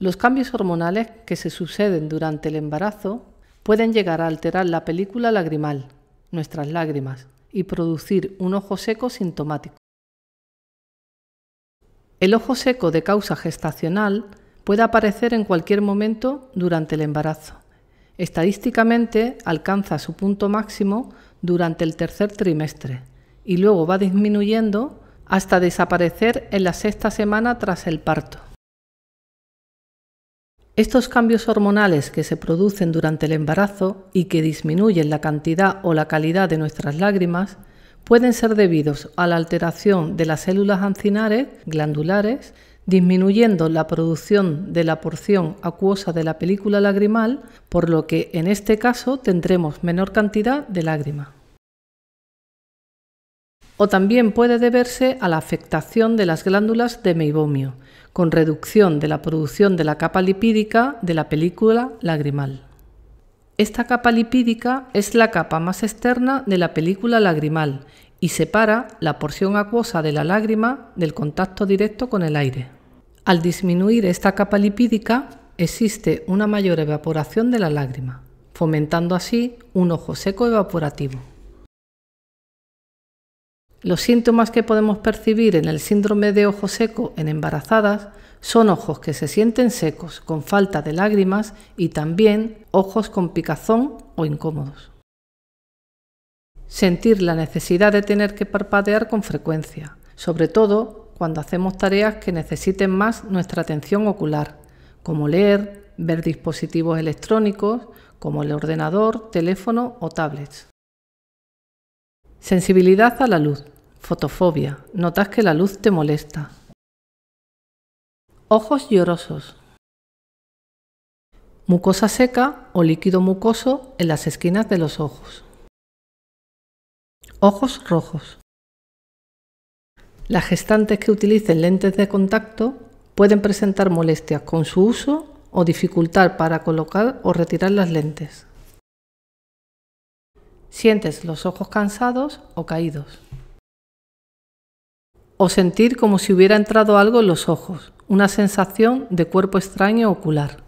Los cambios hormonales que se suceden durante el embarazo pueden llegar a alterar la película lagrimal, nuestras lágrimas, y producir un ojo seco sintomático. El ojo seco de causa gestacional puede aparecer en cualquier momento durante el embarazo. Estadísticamente alcanza su punto máximo durante el tercer trimestre y luego va disminuyendo hasta desaparecer en la sexta semana tras el parto. Estos cambios hormonales que se producen durante el embarazo y que disminuyen la cantidad o la calidad de nuestras lágrimas pueden ser debidos a la alteración de las células ancinares glandulares, disminuyendo la producción de la porción acuosa de la película lagrimal, por lo que en este caso tendremos menor cantidad de lágrima o también puede deberse a la afectación de las glándulas de meibomio, con reducción de la producción de la capa lipídica de la película lagrimal. Esta capa lipídica es la capa más externa de la película lagrimal y separa la porción acuosa de la lágrima del contacto directo con el aire. Al disminuir esta capa lipídica, existe una mayor evaporación de la lágrima, fomentando así un ojo seco evaporativo. Los síntomas que podemos percibir en el síndrome de ojo seco en embarazadas son ojos que se sienten secos, con falta de lágrimas y también ojos con picazón o incómodos. Sentir la necesidad de tener que parpadear con frecuencia, sobre todo cuando hacemos tareas que necesiten más nuestra atención ocular, como leer, ver dispositivos electrónicos, como el ordenador, teléfono o tablets. Sensibilidad a la luz. Fotofobia. Notas que la luz te molesta. Ojos llorosos. Mucosa seca o líquido mucoso en las esquinas de los ojos. Ojos rojos. Las gestantes que utilicen lentes de contacto pueden presentar molestias con su uso o dificultar para colocar o retirar las lentes. Sientes los ojos cansados o caídos. O sentir como si hubiera entrado algo en los ojos, una sensación de cuerpo extraño ocular.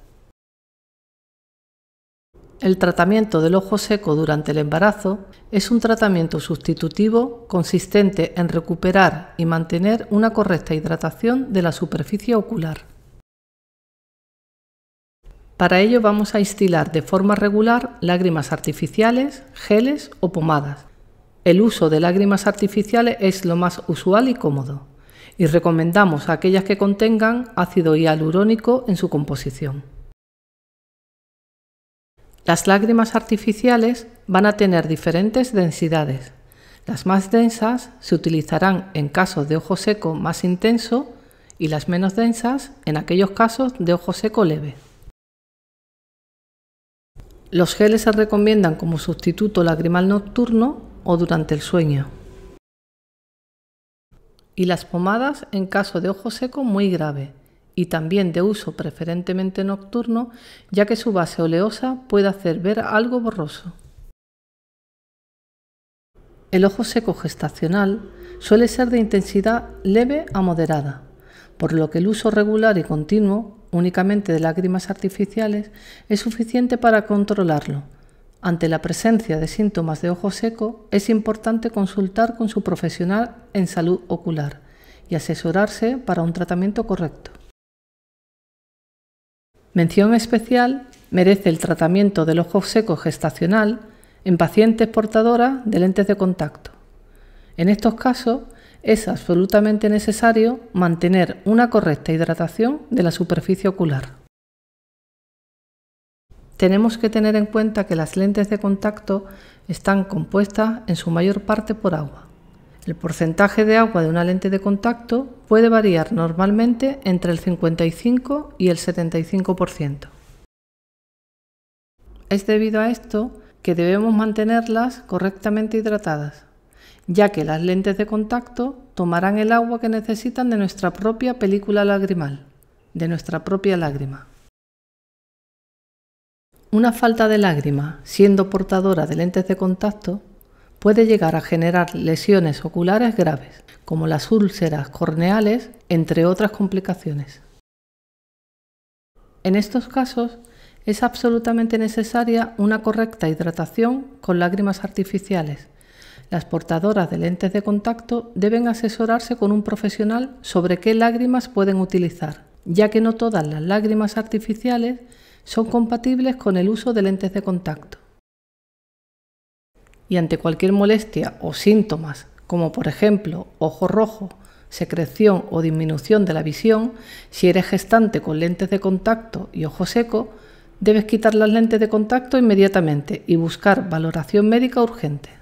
El tratamiento del ojo seco durante el embarazo es un tratamiento sustitutivo consistente en recuperar y mantener una correcta hidratación de la superficie ocular. Para ello vamos a instilar de forma regular lágrimas artificiales, geles o pomadas. El uso de lágrimas artificiales es lo más usual y cómodo, y recomendamos aquellas que contengan ácido hialurónico en su composición. Las lágrimas artificiales van a tener diferentes densidades. Las más densas se utilizarán en casos de ojo seco más intenso y las menos densas en aquellos casos de ojo seco leve. Los geles se recomiendan como sustituto lagrimal nocturno o durante el sueño. Y las pomadas en caso de ojo seco muy grave y también de uso preferentemente nocturno, ya que su base oleosa puede hacer ver algo borroso. El ojo seco gestacional suele ser de intensidad leve a moderada, por lo que el uso regular y continuo únicamente de lágrimas artificiales es suficiente para controlarlo. Ante la presencia de síntomas de ojo seco, es importante consultar con su profesional en salud ocular y asesorarse para un tratamiento correcto. Mención especial merece el tratamiento del ojo seco gestacional en pacientes portadoras de lentes de contacto. En estos casos, es absolutamente necesario mantener una correcta hidratación de la superficie ocular. Tenemos que tener en cuenta que las lentes de contacto están compuestas en su mayor parte por agua. El porcentaje de agua de una lente de contacto puede variar normalmente entre el 55 y el 75%. Es debido a esto que debemos mantenerlas correctamente hidratadas ya que las lentes de contacto tomarán el agua que necesitan de nuestra propia película lagrimal, de nuestra propia lágrima. Una falta de lágrima, siendo portadora de lentes de contacto, puede llegar a generar lesiones oculares graves, como las úlceras corneales, entre otras complicaciones. En estos casos, es absolutamente necesaria una correcta hidratación con lágrimas artificiales, las portadoras de lentes de contacto deben asesorarse con un profesional sobre qué lágrimas pueden utilizar, ya que no todas las lágrimas artificiales son compatibles con el uso de lentes de contacto. Y ante cualquier molestia o síntomas, como por ejemplo ojo rojo, secreción o disminución de la visión, si eres gestante con lentes de contacto y ojo seco, debes quitar las lentes de contacto inmediatamente y buscar valoración médica urgente.